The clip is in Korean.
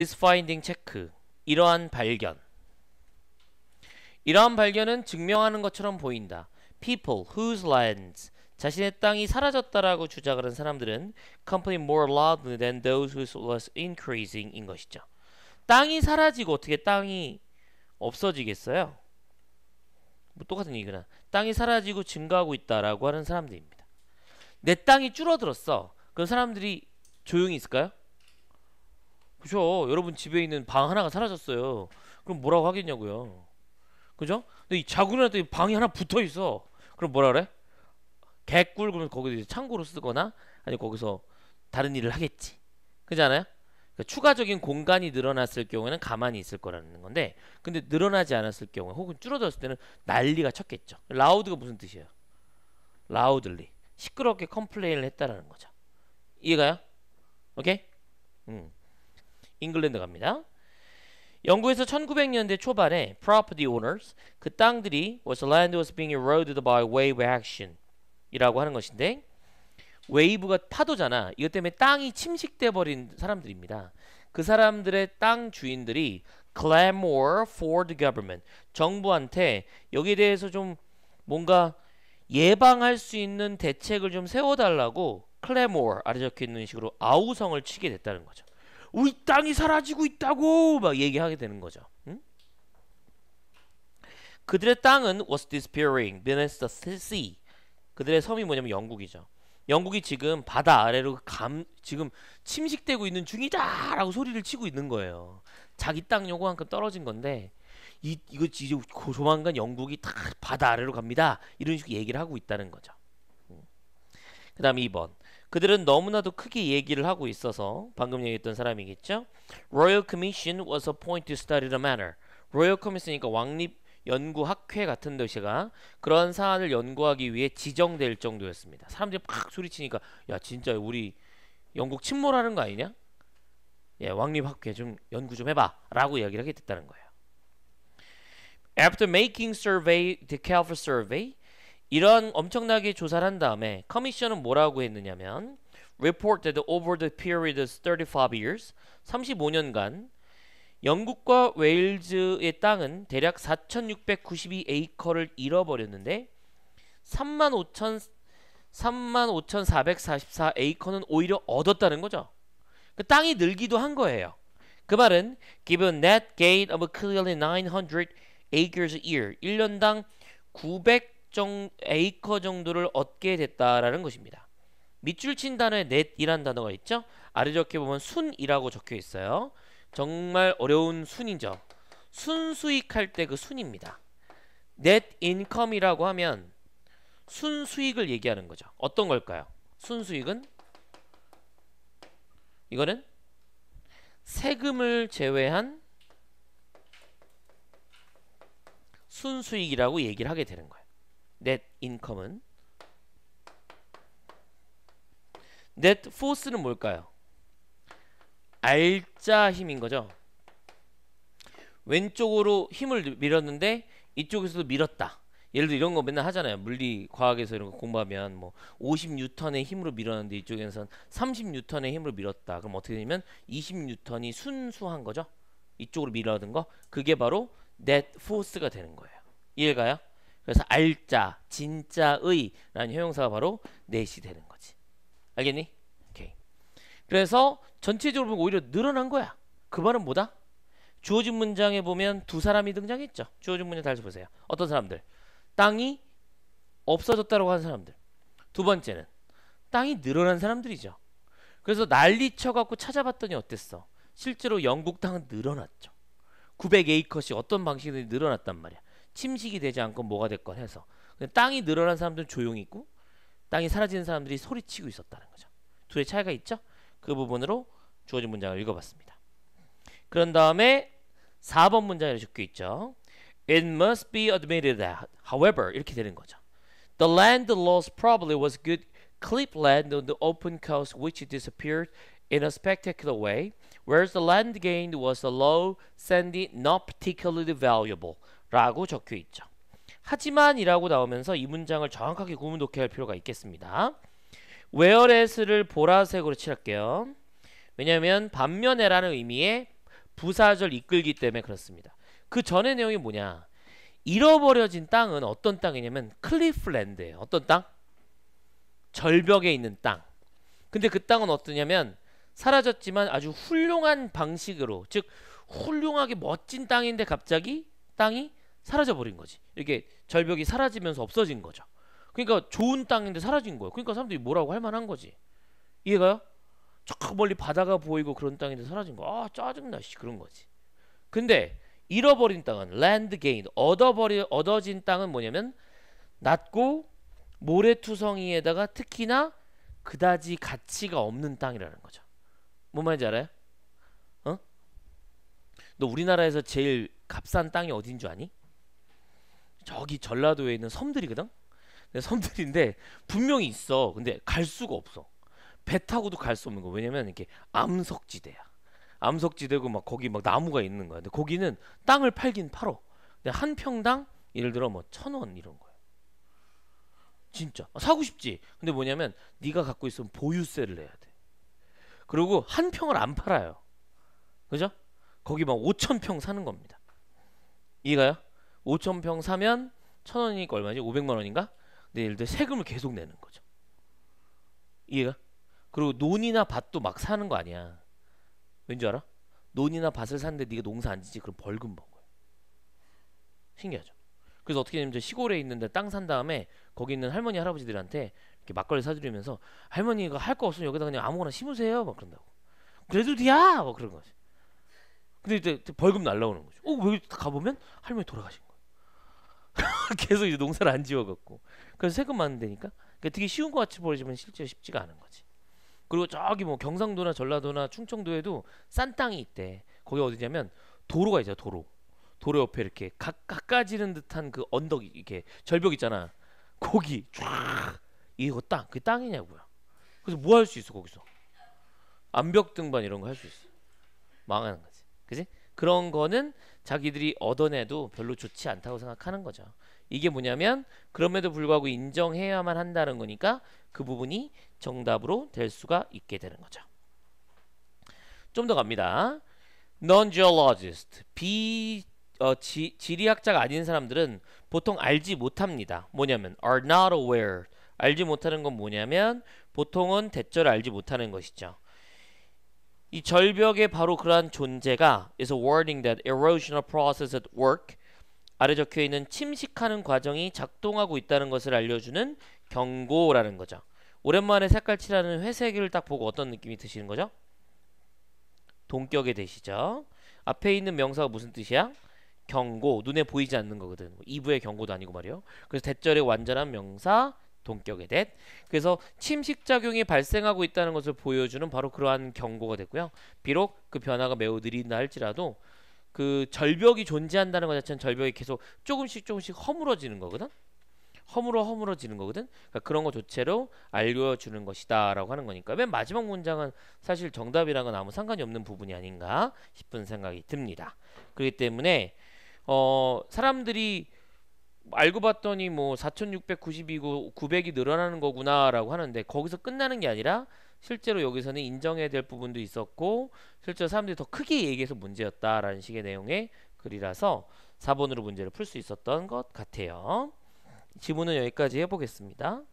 is finding 체크 이러한 발견 이러한 발견은 증명하는 것처럼 보인다. people whose lands 자신의 땅이 사라졌다라고 주장하는 사람들은 complain more loudly than those whose was increasing인 것이죠. 땅이 사라지고 어떻게 땅이 없어지겠어요? 뭐 똑같은 얘기구나. 땅이 사라지고 증가하고 있다라고 하는 사람들입니다. 내 땅이 줄어들었어. 그럼 사람들이 조용히 있을까요? 그죠? 여러분 집에 있는 방 하나가 사라졌어요. 그럼 뭐라고 하겠냐고요. 그죠? 근데 이 자구리한테 방이 하나 붙어 있어. 그럼 뭐라 그래? 개꿀 그러면 거기서 창고로 쓰거나 아니 거기서 다른 일을 하겠지. 그지 않아요? 그러니까 추가적인 공간이 늘어났을 경우에는 가만히 있을 거라는 건데 근데 늘어나지 않았을 경우에 혹은 줄어들었을 때는 난리가 쳤겠죠. 라우드가 무슨 뜻이에요? 라우들리 시끄럽게 컴플레인을 했다라는 거죠. 이해가요? 오케이? 음. 잉글랜드 갑니다. 영국에서 1900년대 초반에 property owners 그 땅들이 was land was being eroded by wave action 이라고 하는 것인데 웨이브가 파도잖아. 이것 때문에 땅이 침식돼 버린 사람들입니다. 그 사람들의 땅 주인들이 clamor for the government 정부한테 여기에 대해서 좀 뭔가 예방할 수 있는 대책을 좀 세워달라고 clamor 아래 적혀 있는 식으로 아우성을 치게 됐다는 거죠. 우리 땅이 사라지고 있다고 막 얘기하게 되는 거죠. 응? 그들의 땅은 was disappearing beneath the sea. 그들의 섬이 뭐냐면 영국이죠. 영국이 지금 바다 아래로 감 지금 침식되고 있는 중이다라고 소리를 치고 있는 거예요. 자기 땅 요구만큼 떨어진 건데 이 이거 이제 조만간 영국이 다 바다 아래로 갑니다. 이런 식으로 얘기를 하고 있다는 거죠. 그다음 2번. 그들은 너무나도 크게 얘기를 하고 있어서 방금 얘기했던 사람이겠죠. Royal Commission was appointed to study the matter. Royal Commission이니까 왕립 연구학회 같은 데시가 그런 사안을 연구하기 위해 지정될 정도였습니다. 사람들이 팍 소리치니까 야 진짜 우리 영국 침몰하는 거 아니냐? 예, 왕립학회 좀 연구 좀 해봐라고 이야기를 하게 됐다는 거예요. After making survey, the Calvert survey, 이런 엄청나게 조사를 한 다음에 커미션은 뭐라고 했느냐면 report that over the period of 35 years 35년간 영국과 웨일즈의 땅은 대략 4,692 에이커를 잃어버렸는데 3 5 4 4 4 에이커는 오히려 얻었다는 거죠. 그 땅이 늘기도 한 거예요. 그 말은 given net gain of clearly 900 acres a year 1년당 900 정, 에이커 정도를 얻게 됐다라는 것입니다. 밑줄 친 단어에 넷이란 단어가 있죠. 아래적게 보면 순이라고 적혀 있어요. 정말 어려운 순이죠. 순수익할 때 그 순입니다. net 이라고 하면 순수익을 얘기하는 거죠. 어떤 걸까요? 순수익은 이거는 세금을 제외한 순수익이라고 얘기를 하게 되는 거예요. net income은 net force는 뭘까요? R자 힘인 거죠. 왼쪽으로 힘을 밀었는데 이쪽에서도 밀었다. 예를 들어 이런 거 맨날 하잖아요. 물리 과학에서 이런 거 공부하면 뭐 50뉴턴의 힘으로 밀었는데 이쪽에서는 30뉴턴의 힘으로 밀었다. 그럼 어떻게 되냐면 20뉴턴이 순수한 거죠. 이쪽으로 밀어든 거. 그게 바로 net force가 되는 거예요. 이해가요? 그래서 알자, 진짜의라는 형용사가 바로 넷이 되는 거지. 알겠니? 오케이. 그래서 전체적으로 보면 오히려 늘어난 거야. 그 말은 뭐다? 주어진 문장에 보면 두 사람이 등장했죠. 주어진 문장 다시 보세요. 어떤 사람들? 땅이 없어졌다고 하는 사람들. 두 번째는 땅이 늘어난 사람들이죠. 그래서 난리쳐 갖고 찾아봤더니 어땠어? 실제로 영국 땅은 늘어났죠. 900 에이커씩 어떤 방식으로 늘어났단 말이야. 침식이 되지 않고 뭐가 됐건 해서 땅이 늘어난 사람들은 조용히 있고 땅이 사라지는 사람들이 소리치고 있었다는 거죠. 둘의 차이가 있죠. 그 부분으로 주어진 문장을 읽어봤습니다. 그런 다음에 4번 문장에 적혀 있죠. It must be admitted that, however, 이렇게 되는 거죠. The land lost probably was good clip land on the open coast which disappeared in a spectacular way, whereas the land gained was a low, sandy, not particularly valuable. 라고 적혀 있죠. 하지만 이라고 나오면서 이 문장을 정확하게 구문독해 할 필요가 있겠습니다. 웨어레스를 보라색으로 칠할게요. 왜냐하면 반면에라는 의미의 부사절 이끌기 때문에 그렇습니다. 그 전의 내용이 뭐냐. 잃어버려진 땅은 어떤 땅이냐면 클리플랜드예요 어떤 땅? 절벽에 있는 땅. 근데 그 땅은 어떠냐면 사라졌지만 아주 훌륭한 방식으로 즉 훌륭하게 멋진 땅인데 갑자기 땅이 사라져 버린 거지. 이게 절벽이 사라지면서 없어진 거죠. 그러니까 좋은 땅인데 사라진 거예요. 그러니까 사람들이 뭐라고 할 만한 거지. 이해가요? 저 멀리 바다가 보이고 그런 땅인데 사라진 거. 아, 짜증나 씨. 그런 거지. 근데 잃어버린 땅은 랜드 게 d 얻어버리 얻어진 땅은 뭐냐면 낮고 모래투성이에다가 특히나 그다지 가치가 없는 땅이라는 거죠. 뭔 말인지 알아요? 어? 너 우리나라에서 제일 값싼 땅이 어딘 줄 아니? 저기 전라도에 있는 섬들이거든. 근데 섬들인데 분명히 있어. 근데 갈 수가 없어. 배 타고도 갈 수 없는 거. 왜냐면 이렇게 암석지대야. 암석지대고 막 거기 막 나무가 있는 거야. 근데 거기는 땅을 팔긴 팔어. 근데 한 평당 예를 들어 뭐 천 원 이런 거야. 진짜 아, 사고 싶지. 근데 뭐냐면 네가 갖고 있으면 보유세를 내야 돼. 그리고 한 평을 안 팔아요. 그죠? 거기 막 오천 평 사는 겁니다. 이해가요? 5천평 사면 천원이니까 얼마지? 500만원인가? 근데 예를 들어 세금을 계속 내는 거죠. 이해가? 그리고 논이나 밭도 막 사는 거 아니야. 왠지 알아? 논이나 밭을 사는데 네가 농사 안 짓지 그럼 벌금 먹어요. 신기하죠? 그래서 어떻게 되냐면 시골에 있는데 땅 산 다음에 거기 있는 할머니 할아버지들한테 이렇게 막걸리 사드리면서 할머니가 할 거 없으면 여기다 그냥 아무거나 심으세요 막 그런다고. 그래도 돼야 막 그런 거지. 근데 이제 벌금 날라오는 거죠. 어, 여 가보면 할머니 돌아가신 거예요. 계속 이제 농사를 안 지어갖고. 그래서 세금만 안 되니까. 그러니까 되게 쉬운 것 같이 벌어지면 실제 쉽지가 않은 거지. 그리고 저기 뭐 경상도나 전라도나 충청도에도 싼 땅이 있대. 거기 어디냐면 도로가 있어요. 도로. 도로 옆에 이렇게 각, 깎아지는 듯한 그 언덕 이렇게 절벽 있잖아. 거기 쫙 이거 땅. 그 땅이냐고요. 그래서 뭐 할 수 있어 거기서. 암벽 등반 이런 거 할 수 있어. 망하는 거지. 그지? 그런 거는 자기들이 얻어내도 별로 좋지 않다고 생각하는 거죠. 이게 뭐냐면 그럼에도 불구하고 인정해야만 한다는 거니까 그 부분이 정답으로 될 수가 있게 되는 거죠. 좀 더 갑니다. Non-geologist, 비, 어, 지, 지리학자가 아닌 사람들은 보통 알지 못합니다. 뭐냐면 are not aware. 알지 못하는 건 뭐냐면 보통은 대절을 알지 못하는 것이죠. 이 절벽에 바로 그러한 존재가 is a wording that erosional process at work 아래 적혀 있는 침식하는 과정이 작동하고 있다는 것을 알려주는 경고라는 거죠. 오랜만에 색깔 칠하는 회색을 딱 보고 어떤 느낌이 드시는 거죠? 동격의 대시죠. 앞에 있는 명사가 무슨 뜻이야? 경고, 눈에 보이지 않는 거거든. 이부의 경고도 아니고 말이요. 그래서 대절의 완전한 명사, 동격의 t 그래서 침식작용이 발생하고 있다는 것을 보여주는 바로 그러한 경고가 됐고요. 비록 그 변화가 매우 느린다 할지라도 그 절벽이 존재한다는 것 자체는 절벽이 계속 조금씩 조금씩 허물어지는 거거든. 허물어 허물어지는 거거든. 그러니까 그런 거 조체로 알려주는 것이다 라고 하는 거니까 맨 마지막 문장은 사실 정답이랑은 아무 상관이 없는 부분이 아닌가 싶은 생각이 듭니다. 그렇기 때문에 어 사람들이 알고 봤더니 뭐 4692고 900이 늘어나는 거구나라고 하는데 거기서 끝나는 게 아니라 실제로 여기서는 인정해야 될 부분도 있었고 실제로 사람들이 더 크게 얘기해서 문제였다라는 식의 내용의 글이라서 4번으로 문제를 풀 수 있었던 것 같아요. 지문은 여기까지 해보겠습니다.